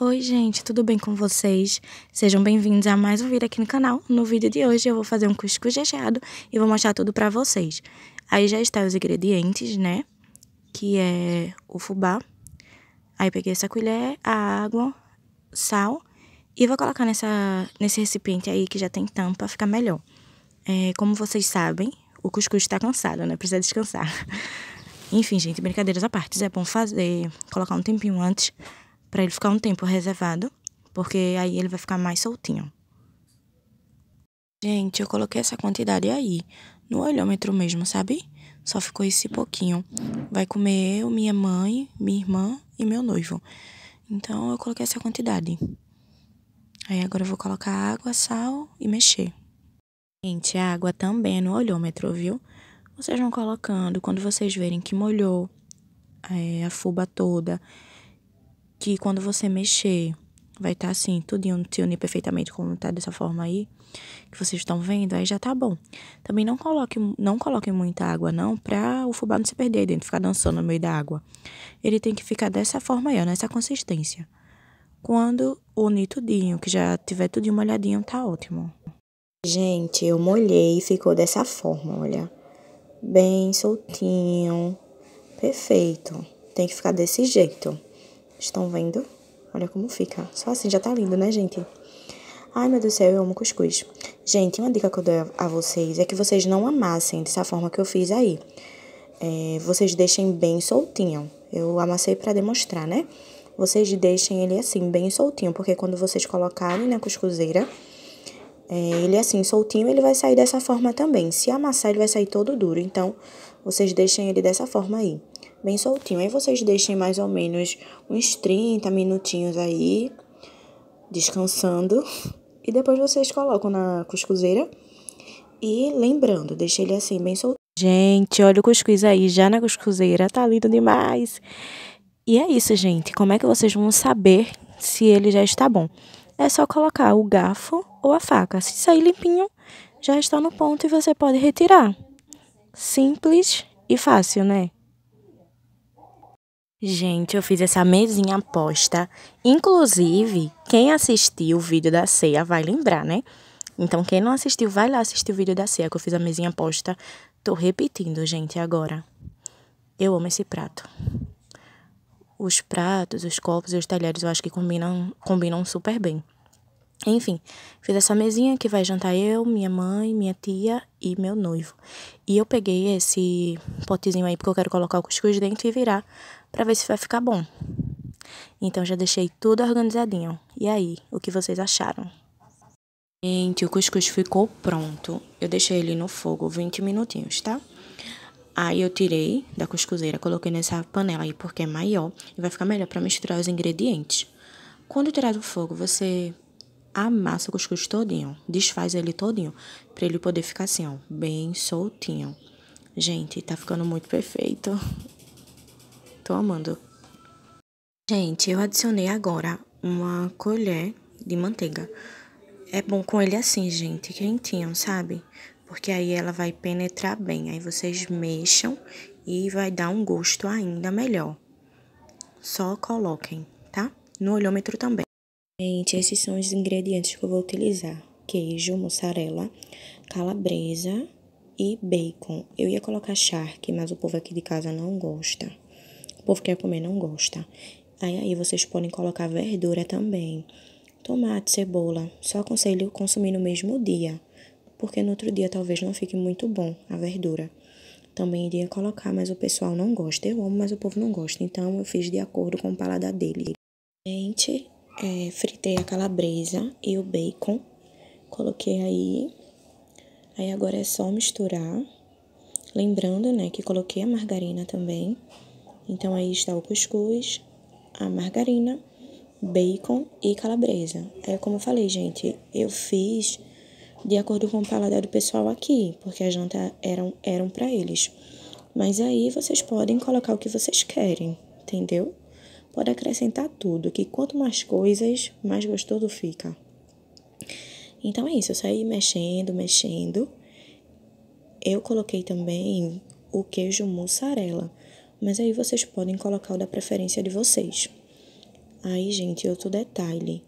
Oi gente, tudo bem com vocês? Sejam bem-vindos a mais um vídeo aqui no canal. No vídeo de hoje eu vou fazer um cuscuz recheado e vou mostrar tudo pra vocês. Aí já está os ingredientes, né? Que é o fubá. Aí peguei essa colher, a água, sal e vou colocar nessa, nesse recipiente aí que já tem tampa, ficar melhor. É, como vocês sabem, o cuscuz está cansado, né? Precisa descansar. Enfim, gente, brincadeiras à parte. É bom fazer, colocar um tempinho antes para ele ficar um tempo reservado, porque aí ele vai ficar mais soltinho. Gente, eu coloquei essa quantidade aí, no olhômetro mesmo, sabe? Só ficou esse pouquinho. Vai comer eu, minha mãe, minha irmã e meu noivo. Então eu coloquei essa quantidade. Aí agora eu vou colocar água, sal e mexer. Gente, a água também é no olhômetro, viu? Vocês vão colocando quando vocês verem que molhou é, a fuba toda, que quando você mexer, vai estar tá assim, tudinho se unir perfeitamente como tá dessa forma aí, que vocês estão vendo, aí já tá bom. Também não coloque, não coloque muita água não, pra o fubá não se perder aí dentro, ficar dançando no meio da água. Ele tem que ficar dessa forma aí, ó, nessa consistência. Quando unir tudinho, que já tiver tudinho molhadinho, tá ótimo. Gente, eu molhei e ficou dessa forma, olha. Bem soltinho, perfeito. Tem que ficar desse jeito. Estão vendo? Olha como fica. Só assim já tá lindo, né, gente? Ai, meu Deus do céu, eu amo cuscuz. Gente, uma dica que eu dou a vocês é que vocês não amassem dessa forma que eu fiz aí. É, vocês deixem bem soltinho. Eu amassei para demonstrar, né? Vocês deixem ele assim, bem soltinho, porque quando vocês colocarem na cuscuzeira, é, ele assim, soltinho, ele vai sair dessa forma também. Se amassar, ele vai sair todo duro. Então, vocês deixem ele dessa forma aí bem soltinho. Aí vocês deixem mais ou menos uns 30 minutinhos aí, descansando. E depois vocês colocam na cuscuzeira. E lembrando, deixei ele assim, bem soltinho. Gente, olha o cuscuz aí, já na cuscuzeira, tá lindo demais. E é isso, gente. Como é que vocês vão saber se ele já está bom? É só colocar o garfo ou a faca. Se sair limpinho, já está no ponto e você pode retirar. Simples e fácil, né? Gente, eu fiz essa mesinha aposta. Inclusive, quem assistiu o vídeo da ceia vai lembrar, né? Então, quem não assistiu, vai lá assistir o vídeo da ceia que eu fiz a mesinha aposta. Tô repetindo, gente, agora. Eu amo esse prato. Os pratos, os copos e os talheres eu acho que combinam, combinam super bem. Enfim, fiz essa mesinha que vai jantar eu, minha mãe, minha tia e meu noivo. E eu peguei esse potezinho aí porque eu quero colocar o cuscuz dentro e virar para ver se vai ficar bom. Então já deixei tudo organizadinho. E aí, o que vocês acharam? Gente, o cuscuz ficou pronto. Eu deixei ele no fogo 20 minutinhos, tá? Aí eu tirei da cuscuzeira, coloquei nessa panela aí porque é maior e vai ficar melhor para misturar os ingredientes. Quando tirar do fogo, você amassa o cuscuz todinho, desfaz ele todinho, para ele poder ficar assim, ó, bem soltinho. Gente, tá ficando muito perfeito. Tô amando. Gente, eu adicionei agora uma colher de manteiga. É bom com ele assim, gente, quentinho, sabe? Porque aí ela vai penetrar bem. Aí vocês mexam e vai dar um gosto ainda melhor. Só coloquem, tá? No olhômetro também. Gente, esses são os ingredientes que eu vou utilizar. Queijo, mussarela, calabresa e bacon. Eu ia colocar charque, mas o povo aqui de casa não gosta povo quer comer não gosta. Aí, aí vocês podem colocar verdura também. Tomate, cebola, só aconselho consumir no mesmo dia, porque no outro dia talvez não fique muito bom a verdura. Também iria colocar, mas o pessoal não gosta. Eu amo, mas o povo não gosta. Então eu fiz de acordo com o paladar dele. Gente, é, fritei a calabresa e o bacon. Coloquei aí. Aí agora é só misturar. Lembrando, né, que coloquei a margarina também. Então aí está o cuscuz, a margarina, bacon e calabresa. É como eu falei, gente, eu fiz de acordo com o paladar do pessoal aqui, porque a janta eram eram para eles. Mas aí vocês podem colocar o que vocês querem, entendeu? Pode acrescentar tudo, que quanto mais coisas, mais gostoso fica. Então é isso, eu saí mexendo, mexendo. Eu coloquei também o queijo mussarela mas aí vocês podem colocar o da preferência de vocês. Aí, gente, outro detalhe.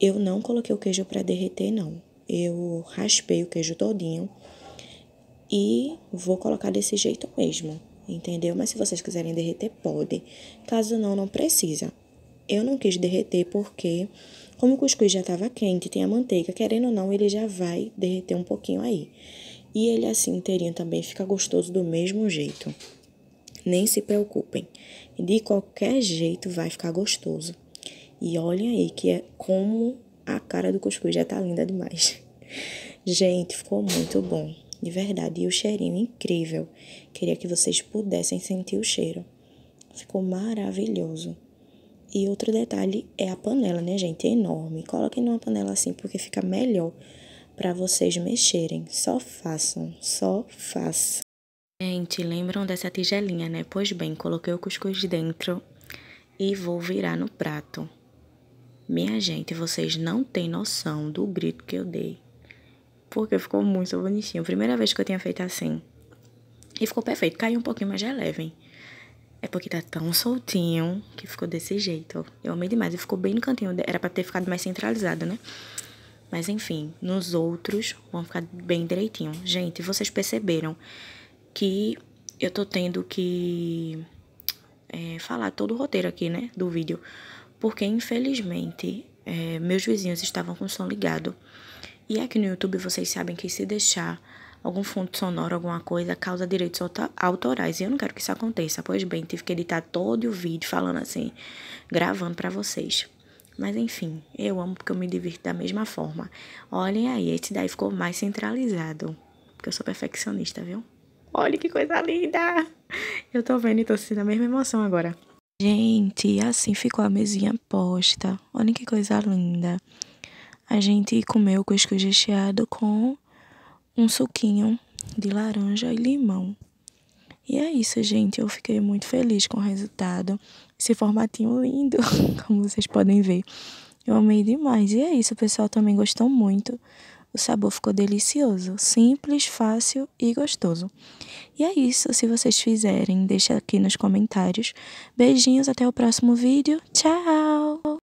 Eu não coloquei o queijo para derreter, não. Eu raspei o queijo todinho e vou colocar desse jeito mesmo, entendeu? Mas se vocês quiserem derreter, pode. Caso não, não precisa. Eu não quis derreter porque, como o cuscuz já estava quente, tem a manteiga, querendo ou não, ele já vai derreter um pouquinho aí. E ele assim inteirinho também fica gostoso do mesmo jeito nem se preocupem. De qualquer jeito vai ficar gostoso. E olhem aí que é como a cara do cuscuz já tá linda demais. Gente, ficou muito bom, de verdade, e o cheirinho incrível. Queria que vocês pudessem sentir o cheiro. Ficou maravilhoso. E outro detalhe é a panela, né, gente? É enorme. Coloquem numa panela assim porque fica melhor para vocês mexerem. Só façam, só façam. Gente, lembram dessa tigelinha, né? Pois bem, coloquei o cuscuz dentro e vou virar no prato. Minha gente, vocês não têm noção do grito que eu dei. Porque ficou muito bonitinho. Primeira vez que eu tinha feito assim. E ficou perfeito. Caiu um pouquinho, mas já é levem. É porque tá tão soltinho que ficou desse jeito. Eu amei demais. E ficou bem no cantinho. Era pra ter ficado mais centralizado, né? Mas enfim, nos outros vão ficar bem direitinho. Gente, vocês perceberam que eu tô tendo que é, falar todo o roteiro aqui, né, do vídeo, porque infelizmente é, meus vizinhos estavam com o som ligado. E aqui no YouTube vocês sabem que se deixar algum fundo sonoro, alguma coisa, causa direitos autorais. E eu não quero que isso aconteça. Pois bem, tive que editar todo o vídeo falando assim, gravando para vocês. Mas enfim, eu amo porque eu me divirto da mesma forma. Olhem aí, esse daí ficou mais centralizado. Porque eu sou perfeccionista, viu? Olha que coisa linda! Eu tô vendo e tô sentindo a mesma emoção agora. Gente, assim ficou a mesinha posta. Olha que coisa linda. A gente comeu cuscuz recheado com um suquinho de laranja e limão. E é isso, gente. Eu fiquei muito feliz com o resultado. Esse formatinho lindo, como vocês podem ver. Eu amei demais. E é isso, o pessoal também gostou muito. O sabor ficou delicioso, simples, fácil e gostoso. E é isso, se vocês fizerem, deixa aqui nos comentários. Beijinhos, até o próximo vídeo. Tchau!